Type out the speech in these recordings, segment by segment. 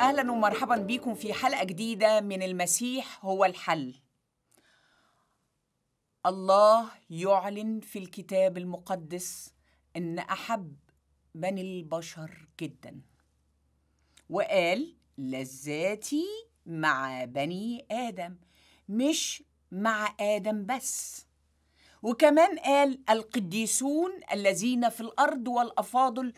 اهلا ومرحبا بيكم في حلقه جديده من المسيح هو الحل الله يعلن في الكتاب المقدس ان احب بني البشر جدا وقال لذاتي مع بني ادم مش مع ادم بس وكمان قال القديسون الذين في الارض والافاضل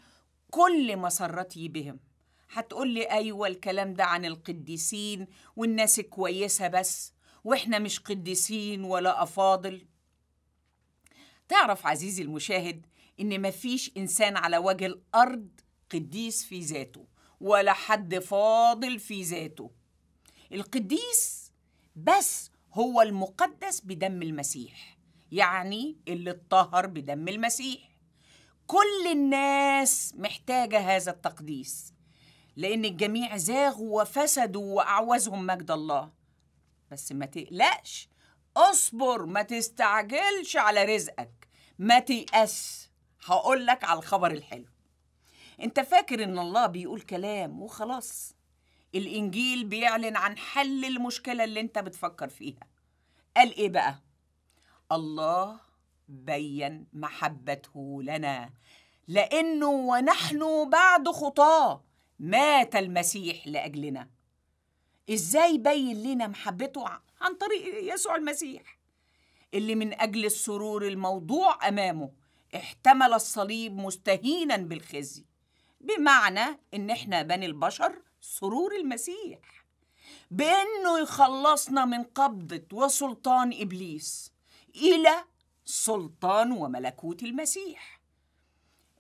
كل مسرتي بهم هتقول لي ايوه الكلام ده عن القديسين والناس الكويسه بس واحنا مش قديسين ولا افاضل تعرف عزيزي المشاهد ان مفيش انسان على وجه الارض قديس في ذاته ولا حد فاضل في ذاته القديس بس هو المقدس بدم المسيح يعني اللي اتطهر بدم المسيح كل الناس محتاجه هذا التقديس لأن الجميع زاغوا وفسدوا وأعوزهم مجد الله بس ما تقلقش اصبر ما تستعجلش على رزقك ما تيأس هقول لك على الخبر الحلو انت فاكر ان الله بيقول كلام وخلاص الانجيل بيعلن عن حل المشكله اللي انت بتفكر فيها قال ايه بقى الله بين محبته لنا لانه ونحن بعد خطاه مات المسيح لاجلنا ازاي بين لنا محبته عن طريق يسوع المسيح اللي من اجل السرور الموضوع امامه احتمل الصليب مستهينا بالخزي بمعنى ان احنا بني البشر سرور المسيح بانه يخلصنا من قبضه وسلطان ابليس الى سلطان وملكوت المسيح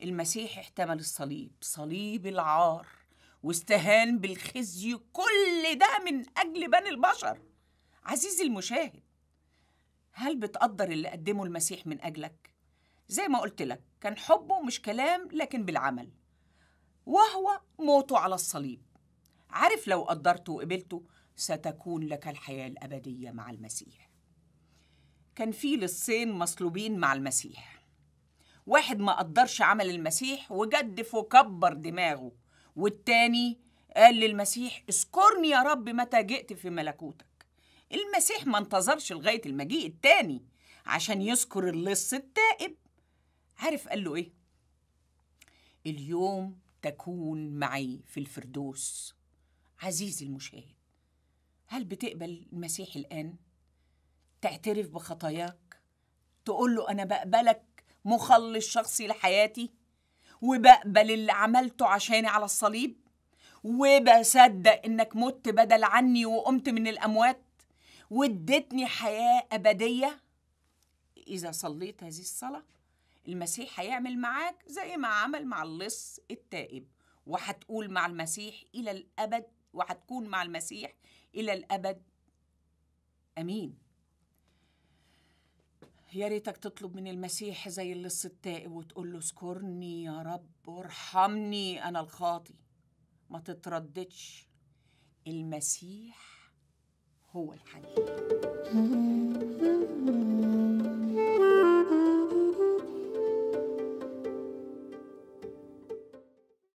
المسيح احتمل الصليب صليب العار واستهان بالخزي كل ده من أجل بني البشر عزيزي المشاهد هل بتقدر اللي قدمه المسيح من أجلك؟ زي ما قلت لك كان حبه مش كلام لكن بالعمل وهو موته على الصليب عارف لو قدرته وقبلته ستكون لك الحياة الأبدية مع المسيح كان في لصين مصلوبين مع المسيح واحد ما قدرش عمل المسيح وجدف وكبر دماغه والتاني قال للمسيح اذكرني يا رب متى جئت في ملكوتك المسيح ما انتظرش لغاية المجيء التاني عشان يذكر اللص التائب عارف قال له ايه اليوم تكون معي في الفردوس عزيزي المشاهد هل بتقبل المسيح الآن؟ تعترف بخطاياك؟ تقول له أنا بقبلك مخلص شخصي لحياتي؟ وبقبل اللي عملته عشاني على الصليب وبصدق انك مت بدل عني وقمت من الاموات واديتني حياه ابديه اذا صليت هذه الصلاه المسيح هيعمل معاك زي ما عمل مع اللص التائب وهتقول مع المسيح الى الابد وهتكون مع المسيح الى الابد امين يا ريتك تطلب من المسيح زي اللص التائب وتقول له اذكرني يا رب ارحمني انا الخاطي ما تترددش المسيح هو الحنين